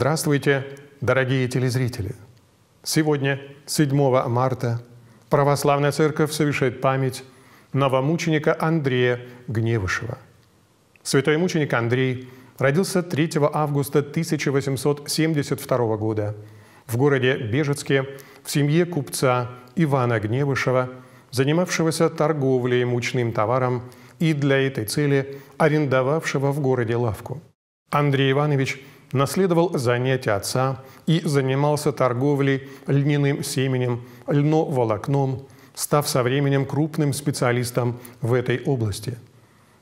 Здравствуйте, дорогие телезрители! Сегодня, 7 марта, Православная Церковь совершает память новомученика Андрея Гневышева. Святой мученик Андрей родился 3 августа 1872 года в городе Бежецке в семье купца Ивана Гневышева, занимавшегося торговлей мучным товаром и для этой цели арендовавшего в городе лавку. Андрей Иванович – наследовал занятия отца и занимался торговлей льняным семенем, льноволокном, став со временем крупным специалистом в этой области.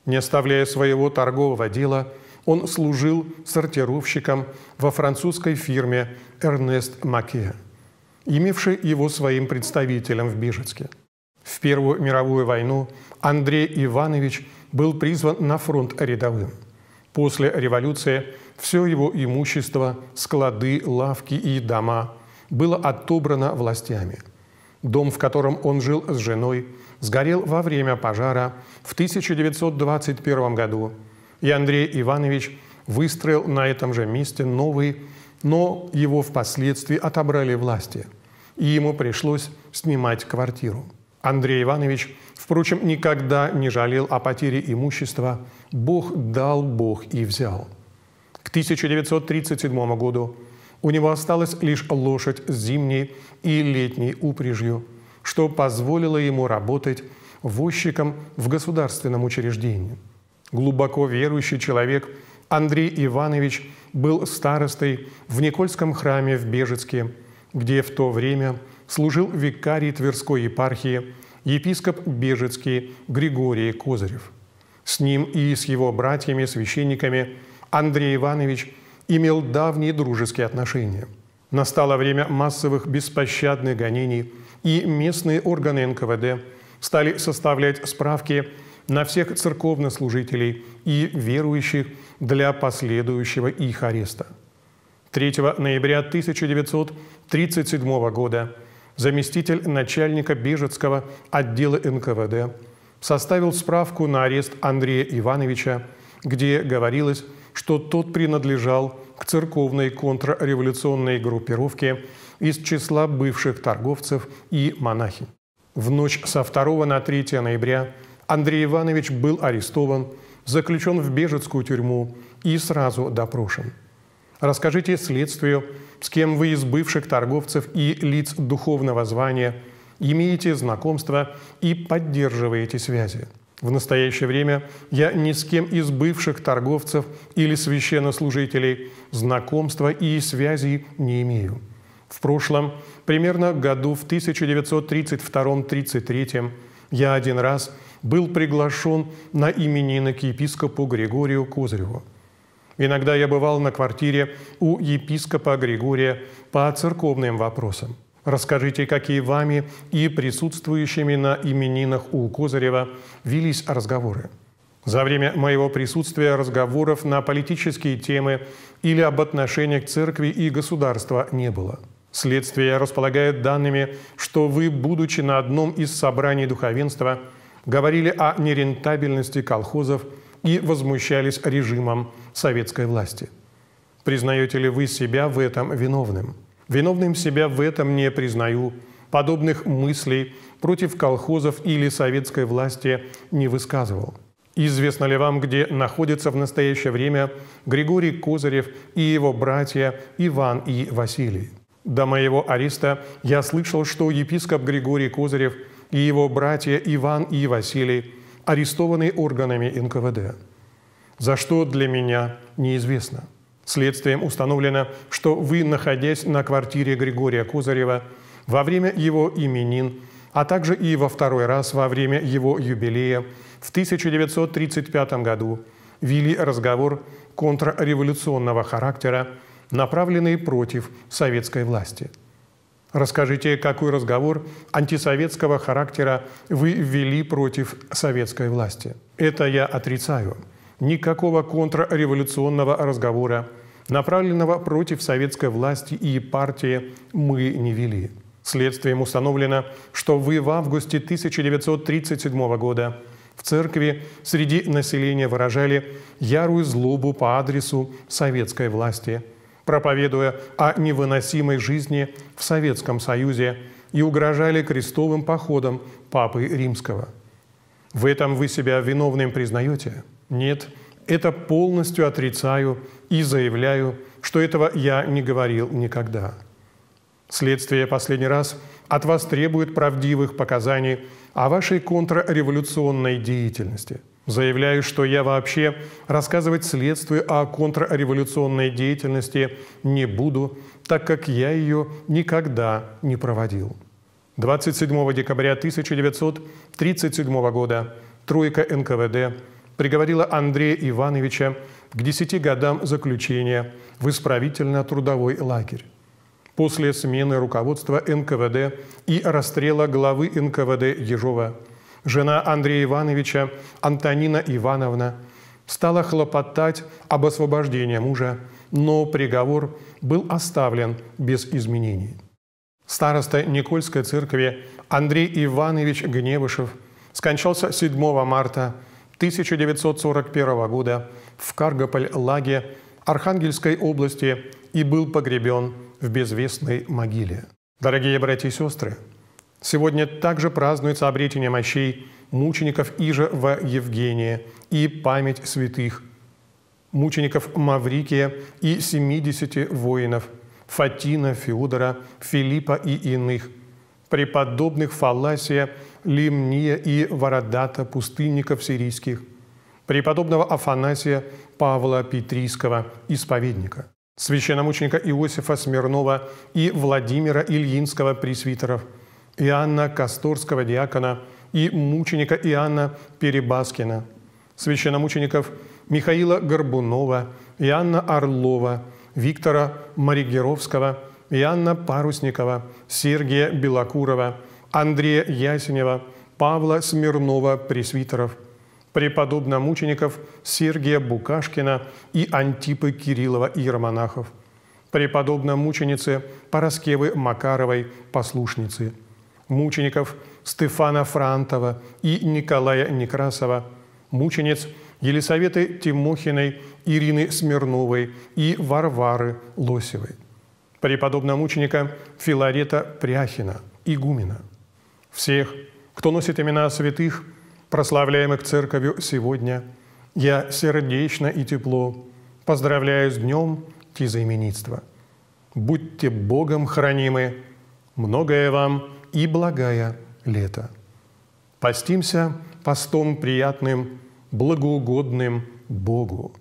Не оставляя своего торгового дела, он служил сортировщиком во французской фирме «Эрнест Маке», имевшей его своим представителем в Бежецке. В Первую мировую войну Андрей Иванович был призван на фронт рядовым. После революции – все его имущество, склады, лавки и дома было отобрано властями. Дом, в котором он жил с женой, сгорел во время пожара в 1921 году, и Андрей Иванович выстроил на этом же месте новый, но его впоследствии отобрали власти, и ему пришлось снимать квартиру. Андрей Иванович, впрочем, никогда не жалел о потере имущества. Бог дал, Бог и взял – к 1937 году у него осталась лишь лошадь с зимней и летней упряжью, что позволило ему работать возчиком в государственном учреждении. Глубоко верующий человек Андрей Иванович был старостой в Никольском храме в Бежецке, где в то время служил викарий Тверской епархии епископ Бежецкий Григорий Козырев. С ним и с его братьями-священниками – Андрей Иванович имел давние дружеские отношения. Настало время массовых беспощадных гонений, и местные органы НКВД стали составлять справки на всех церковнослужителей и верующих для последующего их ареста. 3 ноября 1937 года заместитель начальника Бежецкого отдела НКВД составил справку на арест Андрея Ивановича, где говорилось что тот принадлежал к церковной контрреволюционной группировке из числа бывших торговцев и монахинь. В ночь со 2 на 3 ноября Андрей Иванович был арестован, заключен в бежецкую тюрьму и сразу допрошен. Расскажите следствию, с кем вы из бывших торговцев и лиц духовного звания имеете знакомство и поддерживаете связи. В настоящее время я ни с кем из бывших торговцев или священнослужителей знакомства и связей не имею. В прошлом, примерно году в 1932-33, я один раз был приглашен на именины к епископу Григорию Козыреву. Иногда я бывал на квартире у епископа Григория по церковным вопросам – Расскажите, какие вами и присутствующими на именинах у Козырева велись разговоры. За время моего присутствия разговоров на политические темы или об отношениях церкви и государства не было. Следствие располагает данными, что вы, будучи на одном из собраний духовенства, говорили о нерентабельности колхозов и возмущались режимом советской власти. Признаете ли вы себя в этом виновным? Виновным себя в этом не признаю. Подобных мыслей против колхозов или советской власти не высказывал. Известно ли вам, где находится в настоящее время Григорий Козырев и его братья Иван и Василий? До моего ареста я слышал, что епископ Григорий Козырев и его братья Иван и Василий арестованы органами НКВД, за что для меня неизвестно – Следствием установлено, что вы, находясь на квартире Григория Козырева во время его именин, а также и во второй раз во время его юбилея в 1935 году, вели разговор контрреволюционного характера, направленный против советской власти. Расскажите, какой разговор антисоветского характера вы ввели против советской власти. Это я отрицаю никакого контрреволюционного разговора, направленного против советской власти и партии, мы не вели. Следствием установлено, что вы в августе 1937 года в церкви среди населения выражали ярую злобу по адресу советской власти, проповедуя о невыносимой жизни в Советском Союзе и угрожали крестовым походом Папы Римского. В этом вы себя виновным признаете – нет, это полностью отрицаю и заявляю, что этого я не говорил никогда. Следствие последний раз от вас требует правдивых показаний о вашей контрреволюционной деятельности. Заявляю, что я вообще рассказывать следствию о контрреволюционной деятельности не буду, так как я ее никогда не проводил. 27 декабря 1937 года Тройка НКВД приговорила Андрея Ивановича к десяти годам заключения в исправительно-трудовой лагерь. После смены руководства НКВД и расстрела главы НКВД Ежова, жена Андрея Ивановича Антонина Ивановна стала хлопотать об освобождении мужа, но приговор был оставлен без изменений. Староста Никольской церкви Андрей Иванович Гневышев скончался 7 марта 1941 года в Каргополь-Лаге Архангельской области и был погребен в безвестной могиле. Дорогие братья и сестры, сегодня также празднуется обретение мощей мучеников Ижа в Евгении и память святых, мучеников Маврикия и 70 воинов Фатина, Феодора, Филиппа и иных, преподобных Фаласия Лимния и Вородата, пустынников сирийских, преподобного Афанасия Павла Петрийского, исповедника, священномученика Иосифа Смирнова и Владимира Ильинского пресвитеров, Иоанна Касторского диакона и мученика Иоанна Перебаскина, священномучеников Михаила Горбунова, Иоанна Орлова, Виктора Маригеровского, Иоанна Парусникова, Сергия Белокурова – Андрея Ясенева, Павла Смирнова, пресвитеров, мучеников Сергия Букашкина и Антипы Кириллова и Романахов, преподобномученицы Пороскевы Макаровой, послушницы, мучеников Стефана Франтова и Николая Некрасова, мучениц Елисаветы Тимохиной, Ирины Смирновой и Варвары Лосевой, мученика Филарета Пряхина, игумена – всех, кто носит имена святых, прославляемых Церковью сегодня, я сердечно и тепло поздравляю с днем тизоименитства. Будьте Богом хранимы, многое вам и благая лето. Постимся постом приятным, благоугодным Богу.